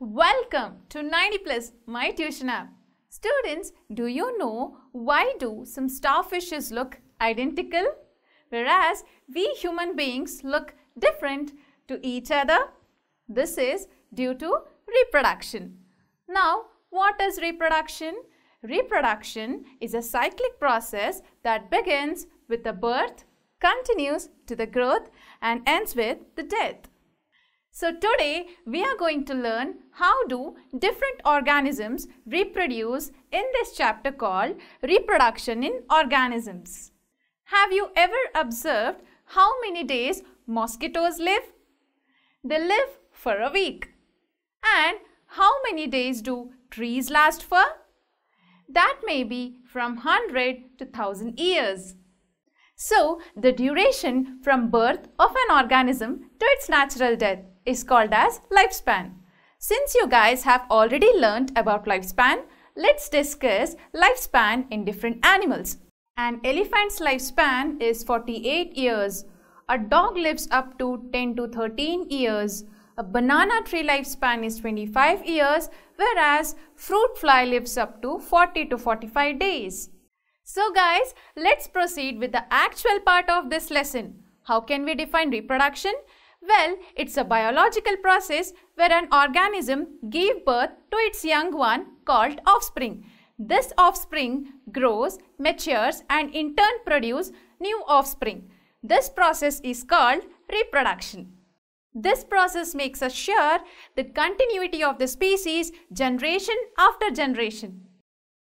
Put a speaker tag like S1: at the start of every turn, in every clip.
S1: Welcome to 90 Plus, my tuition app. Students, do you know why do some starfishes look identical? Whereas we human beings look different to each other. This is due to reproduction. Now, what is reproduction? Reproduction is a cyclic process that begins with the birth, continues to the growth and ends with the death. So today we are going to learn how do different organisms reproduce in this chapter called reproduction in organisms. Have you ever observed how many days mosquitoes live? They live for a week. And how many days do trees last for? That may be from 100 to 1000 years. So, the duration from birth of an organism to its natural death is called as lifespan. Since you guys have already learnt about lifespan, let's discuss lifespan in different animals. An elephant's lifespan is 48 years. A dog lives up to 10 to 13 years. A banana tree lifespan is 25 years, whereas fruit fly lives up to 40 to 45 days. So guys, let's proceed with the actual part of this lesson. How can we define reproduction? Well, it's a biological process where an organism gave birth to its young one called offspring. This offspring grows, matures and in turn produce new offspring. This process is called reproduction. This process makes us sure the continuity of the species generation after generation.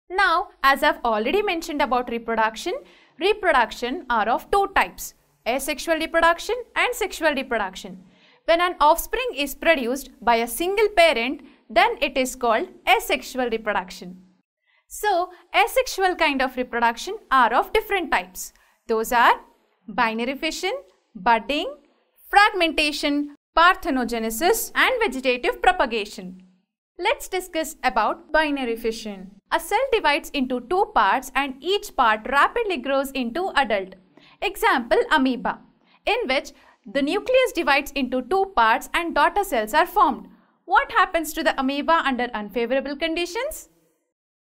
S1: Now, as I've already mentioned about reproduction, reproduction are of two types asexual reproduction and sexual reproduction. When an offspring is produced by a single parent, then it is called asexual reproduction. So, asexual kind of reproduction are of different types. Those are binary fission, budding, fragmentation, parthenogenesis and vegetative propagation. Let's discuss about binary fission. A cell divides into two parts and each part rapidly grows into adult. Example amoeba in which the nucleus divides into two parts and daughter cells are formed. What happens to the amoeba under unfavorable conditions?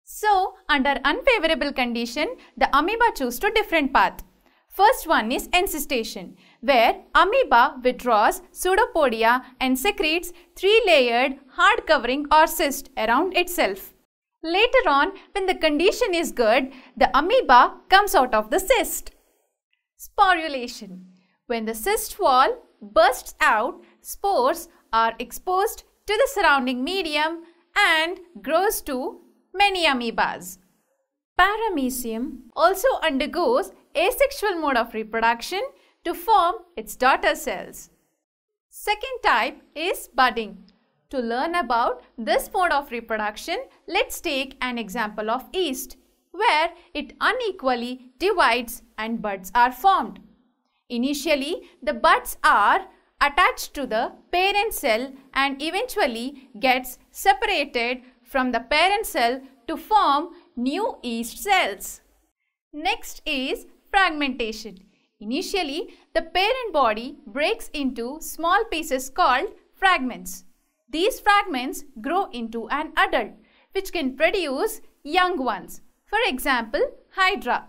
S1: So, under unfavorable condition, the amoeba choose to different path. First one is encystation, where amoeba withdraws pseudopodia and secretes three-layered hard covering or cyst around itself. Later on, when the condition is good, the amoeba comes out of the cyst. Sporulation. When the cyst wall bursts out, spores are exposed to the surrounding medium and grows to many amoebas. Paramecium also undergoes asexual mode of reproduction to form its daughter cells. Second type is budding. To learn about this mode of reproduction, let's take an example of yeast where it unequally divides and buds are formed. Initially, the buds are attached to the parent cell and eventually gets separated from the parent cell to form new yeast cells. Next is fragmentation. Initially, the parent body breaks into small pieces called fragments. These fragments grow into an adult which can produce young ones for example, hydra.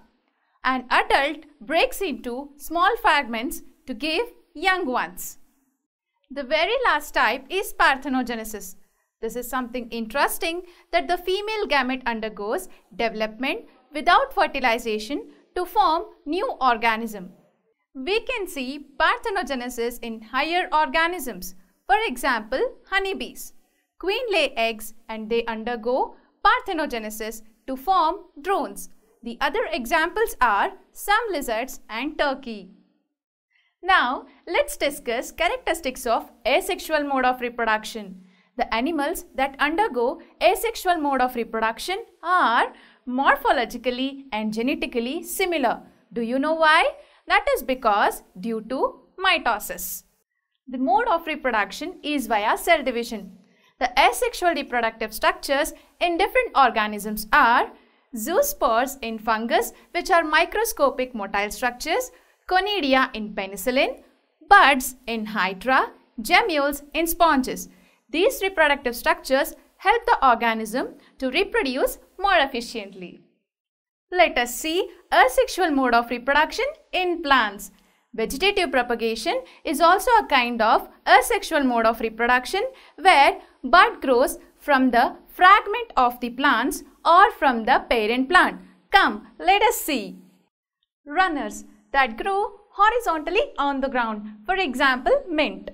S1: An adult breaks into small fragments to give young ones. The very last type is parthenogenesis. This is something interesting that the female gamete undergoes development without fertilization to form new organism. We can see parthenogenesis in higher organisms. For example, honeybees. Queen lay eggs and they undergo parthenogenesis to form drones. The other examples are some lizards and turkey. Now, let's discuss characteristics of asexual mode of reproduction. The animals that undergo asexual mode of reproduction are morphologically and genetically similar. Do you know why? That is because due to mitosis. The mode of reproduction is via cell division the asexual reproductive structures in different organisms are zoospores in fungus which are microscopic motile structures, conidia in penicillin, buds in hydra, gemmules in sponges. These reproductive structures help the organism to reproduce more efficiently. Let us see asexual mode of reproduction in plants. Vegetative propagation is also a kind of asexual mode of reproduction where Bud grows from the fragment of the plants or from the parent plant. Come, let us see. Runners that grow horizontally on the ground. For example, mint.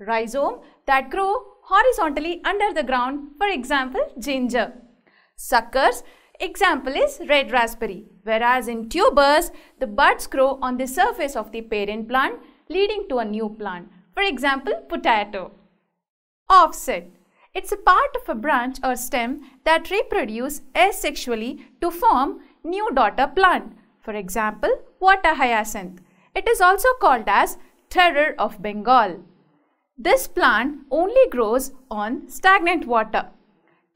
S1: Rhizome that grow horizontally under the ground. For example, ginger. Suckers Example is red raspberry. Whereas in tubers, the buds grow on the surface of the parent plant leading to a new plant. For example, potato. Offset. It's a part of a branch or stem that reproduce asexually to form new daughter plant. For example, water hyacinth. It is also called as terror of Bengal. This plant only grows on stagnant water,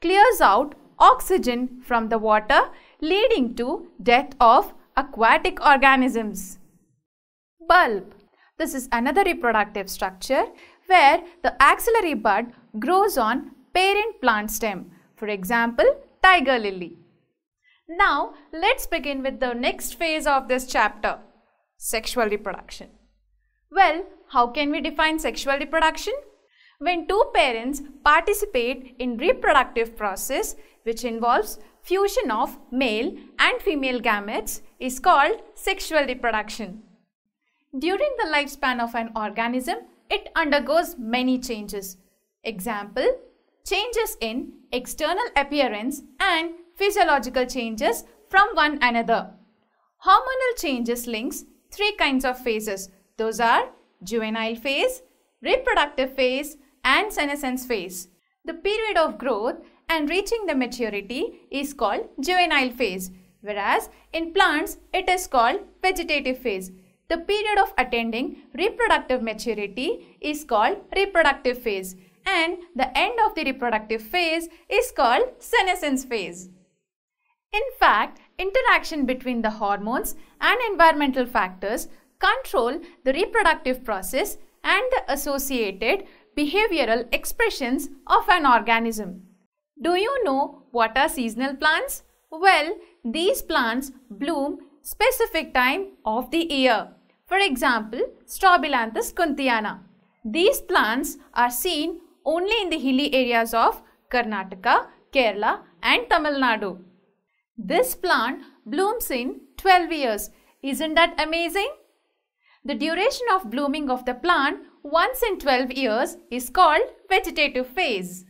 S1: clears out oxygen from the water leading to death of aquatic organisms. Bulb. This is another reproductive structure where the axillary bud grows on parent plant stem, for example, tiger lily. Now, let's begin with the next phase of this chapter, sexual reproduction. Well, how can we define sexual reproduction? When two parents participate in reproductive process which involves fusion of male and female gametes is called sexual reproduction. During the lifespan of an organism, it undergoes many changes. Example, changes in external appearance and physiological changes from one another. Hormonal changes links three kinds of phases. Those are juvenile phase, reproductive phase and senescence phase. The period of growth and reaching the maturity is called juvenile phase whereas in plants it is called vegetative phase. The period of attaining reproductive maturity is called reproductive phase and the end of the reproductive phase is called senescence phase. In fact, interaction between the hormones and environmental factors control the reproductive process and the associated behavioral expressions of an organism. Do you know what are seasonal plants? Well, these plants bloom specific time of the year. For example, Strobilanthus kunthiana. These plants are seen only in the hilly areas of Karnataka, Kerala and Tamil Nadu. This plant blooms in 12 years. Isn't that amazing? The duration of blooming of the plant once in 12 years is called vegetative phase.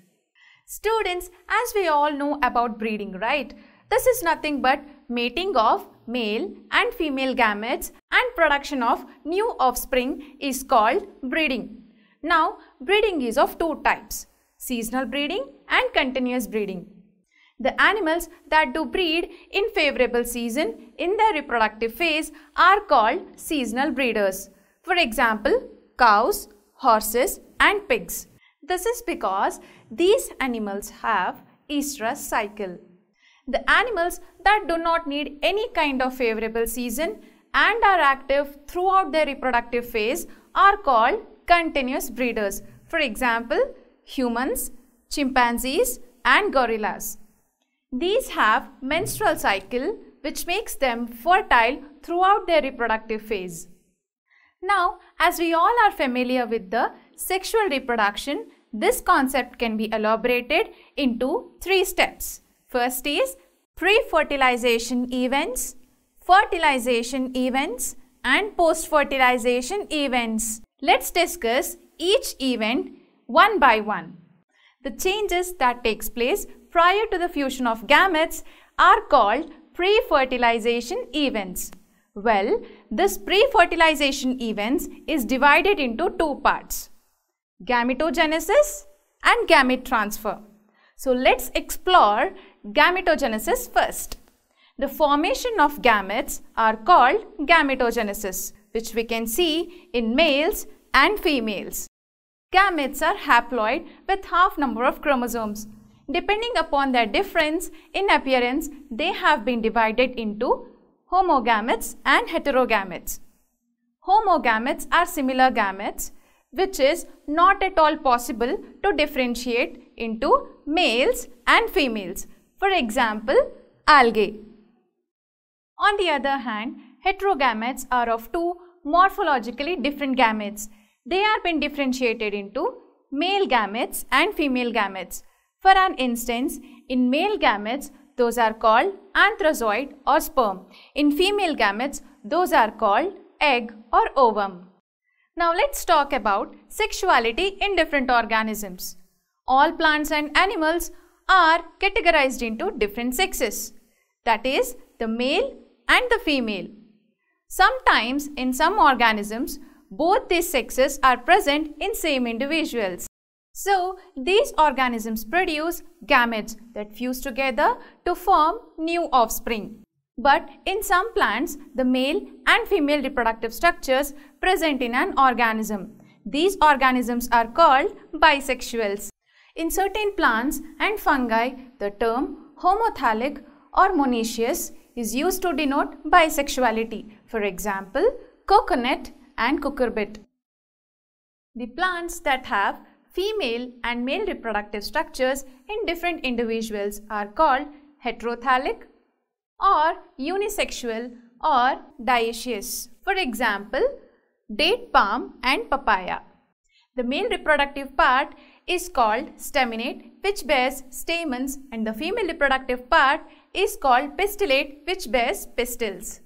S1: Students, as we all know about breeding, right? This is nothing but mating of male and female gametes and production of new offspring is called breeding. Now, breeding is of two types, seasonal breeding and continuous breeding. The animals that do breed in favorable season in their reproductive phase are called seasonal breeders. For example, cows, horses and pigs. This is because these animals have estrus cycle. The animals that do not need any kind of favorable season and are active throughout their reproductive phase are called continuous breeders. For example, humans, chimpanzees and gorillas. These have menstrual cycle which makes them fertile throughout their reproductive phase. Now, as we all are familiar with the sexual reproduction, this concept can be elaborated into three steps. First is pre-fertilization events, fertilization events and post-fertilization events. Let's discuss each event one by one. The changes that takes place prior to the fusion of gametes are called pre-fertilization events. Well, this pre-fertilization events is divided into two parts, gametogenesis and gamete transfer. So let's explore gametogenesis first. The formation of gametes are called gametogenesis, which we can see in males and females. Gametes are haploid with half number of chromosomes. Depending upon their difference in appearance, they have been divided into homogametes and heterogametes. Homogametes are similar gametes which is not at all possible to differentiate into males and females for example algae. On the other hand, heterogametes are of two morphologically different gametes. They are been differentiated into male gametes and female gametes. For an instance, in male gametes, those are called anthrozoid or sperm. In female gametes, those are called egg or ovum. Now let's talk about sexuality in different organisms. All plants and animals are categorized into different sexes, that is the male and the female. Sometimes in some organisms, both these sexes are present in same individuals. So, these organisms produce gametes that fuse together to form new offspring. But in some plants, the male and female reproductive structures present in an organism. These organisms are called bisexuals. In certain plants and fungi, the term homothalic or monoecious is used to denote bisexuality. For example, coconut and cucurbit. The plants that have female and male reproductive structures in different individuals are called heterothalic or unisexual or dioecious. For example, date palm and papaya. The male reproductive part is called staminate which bears stamens and the female reproductive part is called pistillate which bears pistils.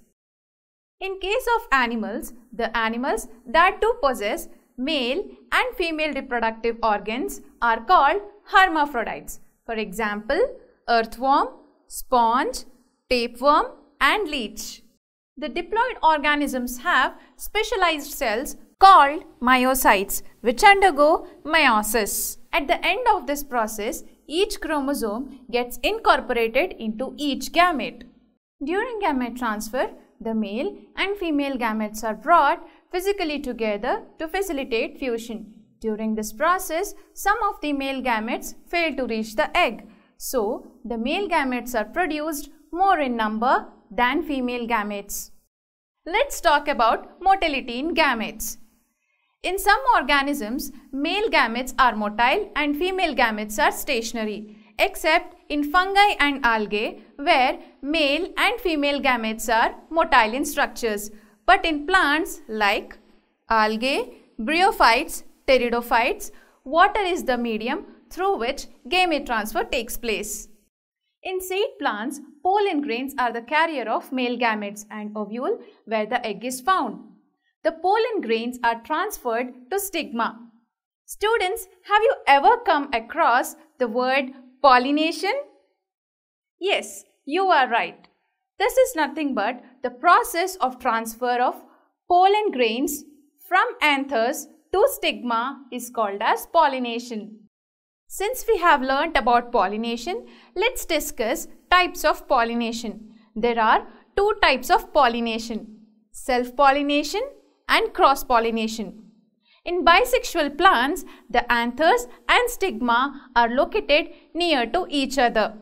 S1: In case of animals, the animals that do possess male and female reproductive organs are called hermaphrodites. For example, earthworm, sponge, tapeworm and leech. The diploid organisms have specialized cells called myocytes which undergo meiosis. At the end of this process, each chromosome gets incorporated into each gamete. During gamete transfer, the male and female gametes are brought physically together to facilitate fusion. During this process, some of the male gametes fail to reach the egg. So, the male gametes are produced more in number than female gametes. Let's talk about motility in gametes. In some organisms, male gametes are motile and female gametes are stationary, except in fungi and algae where male and female gametes are motile in structures. But in plants like algae, bryophytes, pteridophytes, water is the medium through which gamete transfer takes place. In seed plants, pollen grains are the carrier of male gametes and ovule where the egg is found the pollen grains are transferred to stigma. Students, have you ever come across the word pollination? Yes, you are right. This is nothing but the process of transfer of pollen grains from anthers to stigma is called as pollination. Since we have learnt about pollination, let's discuss types of pollination. There are two types of pollination, self-pollination and cross-pollination. In bisexual plants, the anthers and stigma are located near to each other.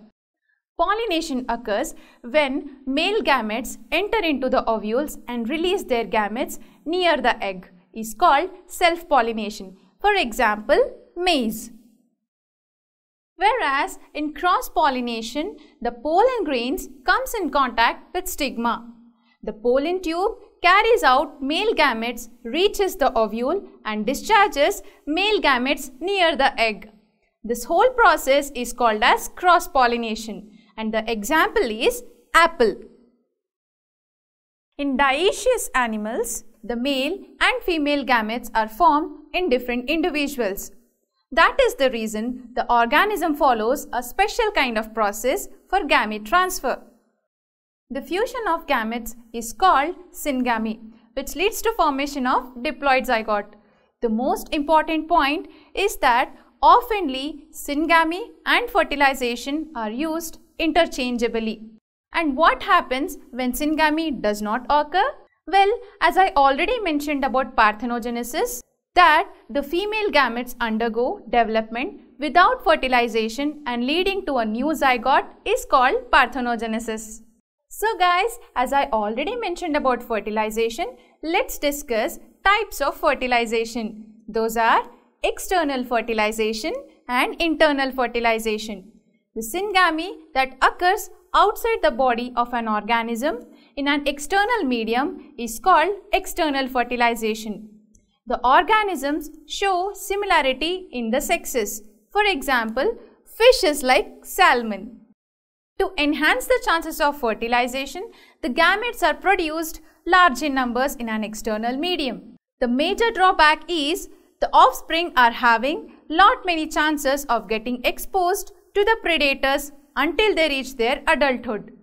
S1: Pollination occurs when male gametes enter into the ovules and release their gametes near the egg is called self-pollination. For example, maize. Whereas in cross-pollination, the pollen grains comes in contact with stigma. The pollen tube carries out male gametes, reaches the ovule and discharges male gametes near the egg. This whole process is called as cross-pollination and the example is apple. In dioecious animals, the male and female gametes are formed in different individuals. That is the reason the organism follows a special kind of process for gamete transfer. The fusion of gametes is called syngamy, which leads to formation of diploid zygote. The most important point is that oftenly syngamy and fertilization are used interchangeably. And what happens when syngamy does not occur? Well, as I already mentioned about parthenogenesis, that the female gametes undergo development without fertilization and leading to a new zygote is called parthenogenesis. So guys, as I already mentioned about fertilization, let's discuss types of fertilization. Those are external fertilization and internal fertilization. The syngamy that occurs outside the body of an organism in an external medium is called external fertilization. The organisms show similarity in the sexes. For example, fish is like salmon. To enhance the chances of fertilization, the gametes are produced large in numbers in an external medium. The major drawback is the offspring are having lot many chances of getting exposed to the predators until they reach their adulthood.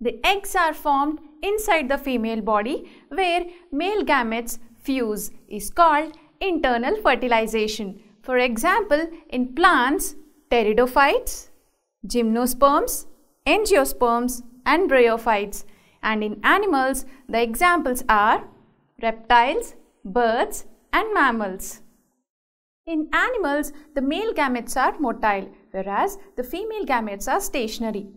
S1: The eggs are formed inside the female body where male gametes fuse is called internal fertilization. For example, in plants, pteridophytes, gymnosperms, angiosperms and bryophytes. And in animals, the examples are reptiles, birds and mammals. In animals, the male gametes are motile, whereas the female gametes are stationary.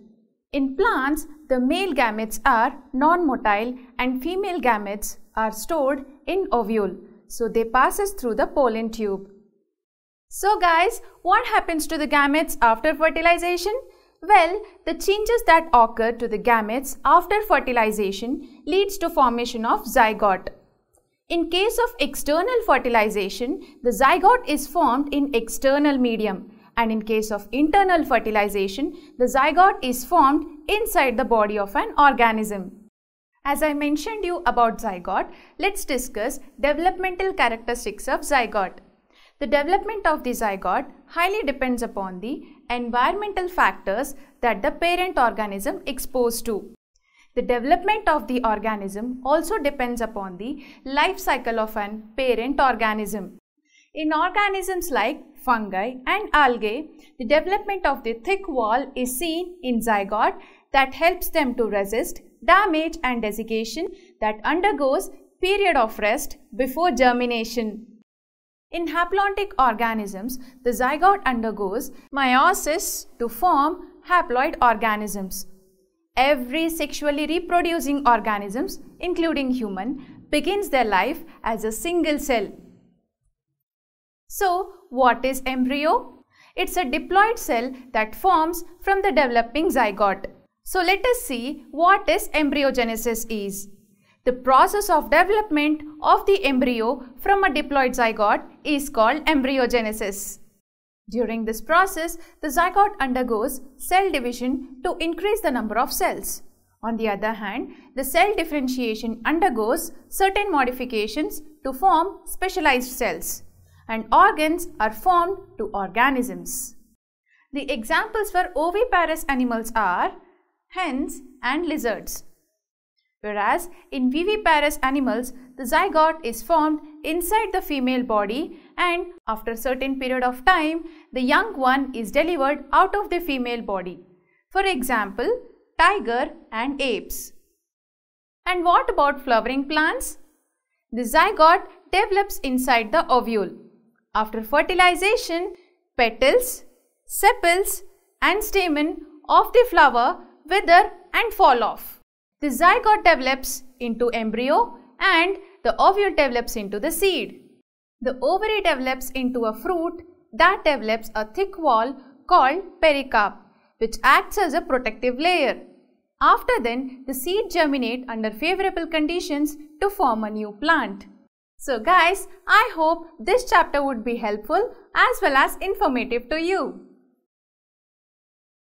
S1: In plants, the male gametes are non-motile and female gametes are stored in ovule. So they passes through the pollen tube. So guys, what happens to the gametes after fertilization? Well, the changes that occur to the gametes after fertilization leads to formation of zygote. In case of external fertilization, the zygote is formed in external medium and in case of internal fertilization, the zygote is formed inside the body of an organism. As I mentioned you about zygote, let's discuss developmental characteristics of zygote. The development of the zygote highly depends upon the environmental factors that the parent organism exposed to. The development of the organism also depends upon the life cycle of an parent organism. In organisms like fungi and algae, the development of the thick wall is seen in zygote that helps them to resist damage and desiccation that undergoes period of rest before germination. In haplontic organisms, the zygote undergoes meiosis to form haploid organisms. Every sexually reproducing organisms, including human, begins their life as a single cell. So, what is embryo? It's a diploid cell that forms from the developing zygote. So, let us see what is embryogenesis is. The process of development of the embryo from a diploid zygote is called embryogenesis. During this process, the zygote undergoes cell division to increase the number of cells. On the other hand, the cell differentiation undergoes certain modifications to form specialized cells and organs are formed to organisms. The examples for oviparous animals are hens and lizards. Whereas in viviparous animals, the zygote is formed inside the female body and after a certain period of time, the young one is delivered out of the female body. For example, tiger and apes. And what about flowering plants? The zygote develops inside the ovule. After fertilization, petals, sepals and stamen of the flower wither and fall off. The zygote develops into embryo and the ovule develops into the seed. The ovary develops into a fruit that develops a thick wall called pericarp which acts as a protective layer. After then, the seed germinate under favorable conditions to form a new plant. So guys, I hope this chapter would be helpful as well as informative to you.